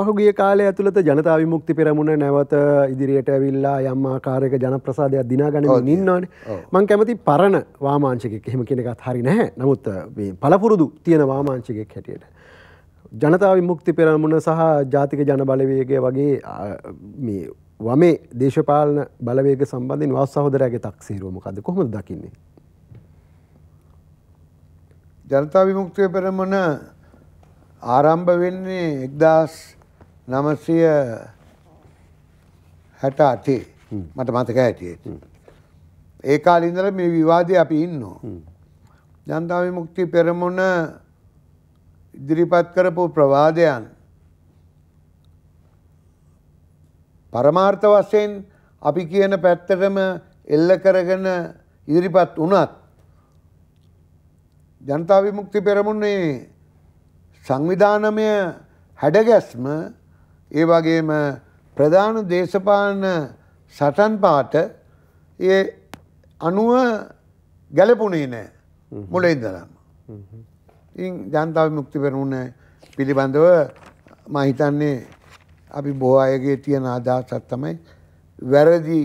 පහුගිය කාලය ඇතුළත ජනතා විමුක්ති පෙරමුණ නැවත ඉදිරියට ඇවිල්ලා යම් ආකාරයක ජනප්‍රසාදයක් දිනාගන්න ඉන්නවනේ. මං කැමති පරණ වාමාංශිකෙක් එහෙම කියන එකත් හරි නැහැ. නමුත් මේ පළපුරුදු තියෙන වාමාංශිකෙක් හැටියට ජනතා විමුක්ති පෙරමුණ සහ ජාතික ජන බලවේගය වගේ මේ වමේ දේශපාලන බලවේග සම්බන්ධයෙන් වාස් සහෝදරයාගේ තක්සේරුව මොකද්ද කොහොමද දකින්නේ? ජනතා විමුක්තිය පෙරමුණ ආරම්භ වෙන්නේ 1000 නමසය හැට අටේ මට මතක ඇටියට. ඒ කාලින්දර මේ විවාදය අපි ඉන්නවා. ජනතාව මුක්ති පෙරමුණ ඉදිරිපත් කරපු ප්‍රවාදයන් පරමාර්ථ වශයෙන් අපි කියන පැත්තටම එල්ල කරගෙන ඉදිරිපත් වුණත් ජනතා විමුක්ති පෙරමුණේ සංවිධානමය හැඩගැස්ම ඒ වගේම ප්‍රධාන දේශපාලන සටන් පාට ඒ අනුව ගැලපුණේ නෑ මුල ඉඳලම. ඉන් ජනතාව මුක්ති පෙරුණ පිළිබඳව මහිතන්නේ අපි බොහෝ අයගේ තියෙන අදහසත් තමයි වැරදි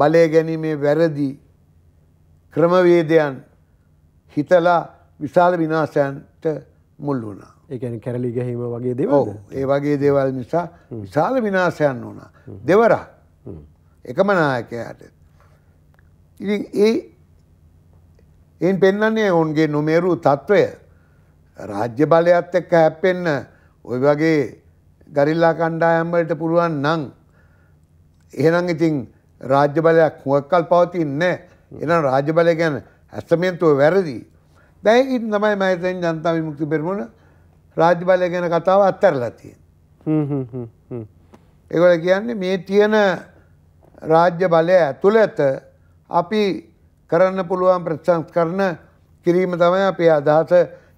බලය ගැනීමේ වැරදි ක්‍රමවේදයන් හිතලා විශාල විනාශයන්ට මුල් වුණා ඒකැන කැරලි ගැහීම වගේ දෙව ඒ වගේ දේවල් නිසා විශාල විනාශයන් වුණා දෙවරා එකම නායකයාට ඉ ඒ එන් පෙන්න්නන්නේ ඔවුන්ගේ නොමේරු තත්ත්වය රාජ්‍ය බලයත් එක්ක හැප්පෙන්න ඔය වගේ ගරිල්ලා කණ්ඩායම්වලට පුළුවන් නං එහෙනම් ඉතින් රාජ්‍ය බලයක් හුවක්කල් පවතින්නේ එනම් රාජ්‍ය බලය ගැන ඇස්තමේන්තුව වැරදිී දැන් ඉතින් තමයි මම හිතන්නේ ජනතා විමුක්ති පෙරමුණ රාජ්‍ය බලය ගැන කතාව අත්හැරලා තියෙන්නේ. ඒගොල්ලෝ කියන්නේ මේ තියෙන රාජ්‍ය බලය ඇතුළත අපි කරන්න පුළුවන් ප්‍රතිසංස්කරණ කිරීම තමයි අපේ අදහස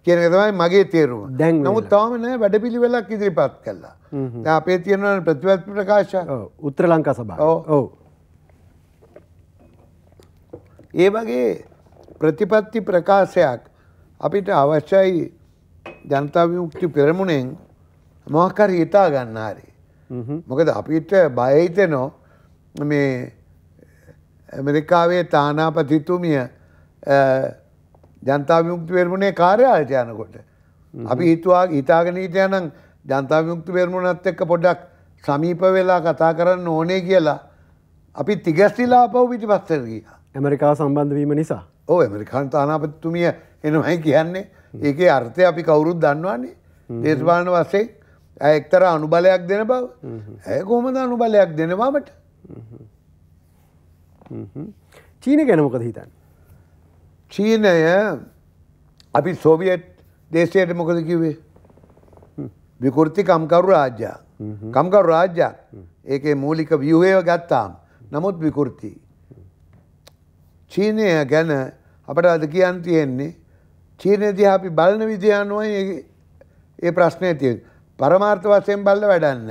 කියන එක තමයි මගේ තේරුම. නමුත් තාම නෑ වැඩපිළිවෙලක් ඉදිරිපත් කළා. දැන් අපේ තියෙන ප්‍රතිවත් ප්‍රකාශ උත්තර ලංකා සභාව. ඔව්. ඒ වගේ ප්‍රතිපත්ති ප්‍රකාශයක් අපිට අවශ්‍යයි ජනතා විමුක්ති පෙරමුණෙන් මොහකර හිතා ගන්න හරි. මොකද අපිට බයහිතනෝ මේ ඇමරිකාවේ තානාපතිතුමිය ජනතා විමුක්ති පෙරමුණේ කාර්යාලයට යනකොට. අපි හිතුවා හිතාගෙන හිටියා නම් ජනතා විමුක්ති පෙරමුණත් එක්ක පොඩ්ඩක් සමීප වෙලා කතා කරන්න ඕනේ කියලා අපි තිගස්ටිලා පව් පිටිපස්සට ගියා. ඇමරිකාව සම්බන්ධ වීම නිසා ඕ ඇමරිකාන් තානාපතිතුමිය එනමයි කියන්නේ ඒකේ අර්ථය අපි කවුරුත් දන්නවාන්නේ දේශපාලන වස්සේ ඇත්තර අනුබලයක් දෙන බව ඇය කොහොමද අනුබලයක් දෙනවාමට චීන ගැනමොකද හිතන් චීනය අපි සෝවියට් දේශයට මොකද කිවේ විකෘති කම්කරු රාජ්‍යා කම්කරු රාජ්‍යයක් ඒකේ මූලික වියහේව ගත්තාම් නමුත් විකෘතියි චීනය ගැන අපට අද කියන්න තියෙන්නේ චීනයේදී අපි බලන විදිය අනුවයි ඒ ප්‍රශ්නය තියෙන. පරමාර්ථ වශයෙන් බලලා වැඩන්න.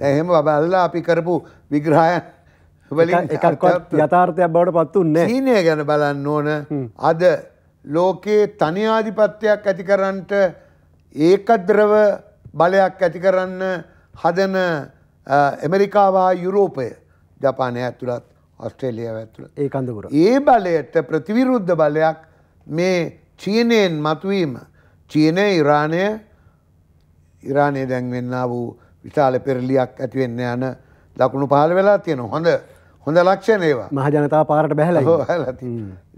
දැන් එහෙම බලලා අපි කරපු විග්‍රහයන් වලින් එකක්වත් යථාර්ථයක් බවට පත් වෙන්නේ නැහැ. චීනය ගැන බලන්න ඕන. අද ලෝකයේ තනි ආධිපත්‍යයක් ඇතිකරන්නට ඒකද්‍රව බලයක් ඇති කරන්න හදන ඇමරිකාවා යුරෝපය ජපානය ඇතුළත් ඔස්ට්‍රේලියාව ඇතුළ ඒ කඳපුර. ඒ බලයට ප්‍රතිවිරුද්ධ බලයක් මේ චීනයෙන් මතුවීම චීනය ඉරාණය ඉරාණය දැන්වෙන්න වූ විශාල පෙරලියක් ඇතිවෙන්න යන දකුණු පහල වෙලා තියෙන හොඳ හොඳ ලක්ෂණ ඒවා මහජනතාව පාරට බැහල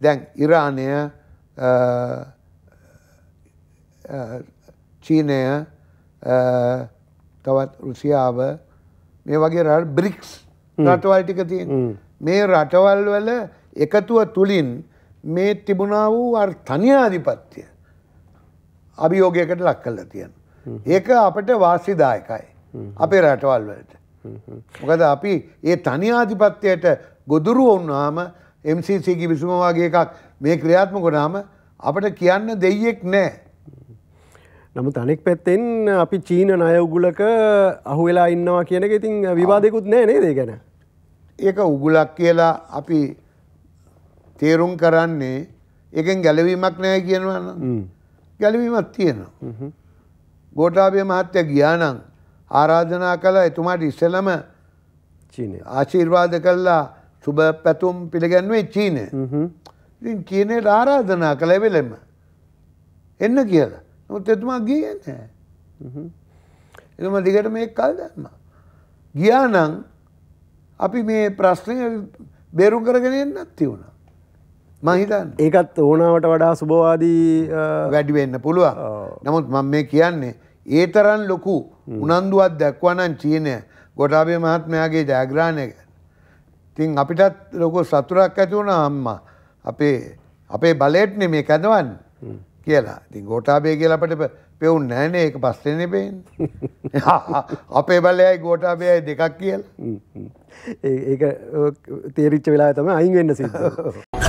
දැන් ඉරාණය චීනය තවත් රුසියාව මේ වගේ රට බ්‍රික්ස් රටවල්ටික තියෙන් මේ රටවල් වල එකතුව තුළින් මේ තිබුණා වූ තනියාධිපත්තිය අභියෝගයකට ලක් කල්ල තියෙන. ඒක අපට වාසිදායකයි. අපේ රටවල් වලට. මොකද අපි ඒ තනිආධිපත්‍යයට ගොදුරු ඔන්නාම MCCගේ විසුම වගේ එකක් මේ ක්‍රියාත්මකොනාම අපට කියන්න දෙයියෙක් නෑ. නමුත් අනෙක් පැත්තෙන් අපි චීන නය උගුලක අහුවෙලා ඉන්නවා කියන එක ඉතින් විවාදයකුත් නෑ නේදේ ගැන ඒක උගුලක් කියලා අපි තේරුම් කරන්නේ එකෙන් ගැලවීමක් නෑ කියනවා ගැලවීමක් තියෙනවා. ගෝටාබය මහත්තය ගියානම් ආරාධනා කළ එතුමාට ඉස්සලම ආශීර්වාද කල්ලා සුබ පැතුම් පිළිගැන්වේ චීනය ඉතින් චීනයට ආරාධනා කළ වෙලෙම එන්න කියලා නොත් එතුමා ගිය නෑ එතුම දිගට මේ කල් දන්න ගියානං අපි මේ ප්‍රශ්නය බේරුම් කරගෙන එන්නත් තිවුණා. මහිතන් ඒකත් ඕනාවට වඩා සුබවාදී වැඩිවෙන්න පුළුවන් නමුත් මං මේ කියන්නේ ඒ තරන් ලොකු උනන්දුවත් දැක්වනන් චීනය ගොටාබේ මහත්මයාගේ ජයග්‍රාණය තින් අපිටත් ලොකු සතුරක් ඇති වුණ අම්මා අපේ අපේ බලේට්න මේ කැදවන් කියලා ති ගෝටාබේ කියලපට පෙවුන් නැන ඒක පස්සෙන පේෙන් අපේ බලයයි ගෝටාබයයි දෙකක් කියල ඒ තේරිච්ච වෙලා තම අයින් වෙන්න සිත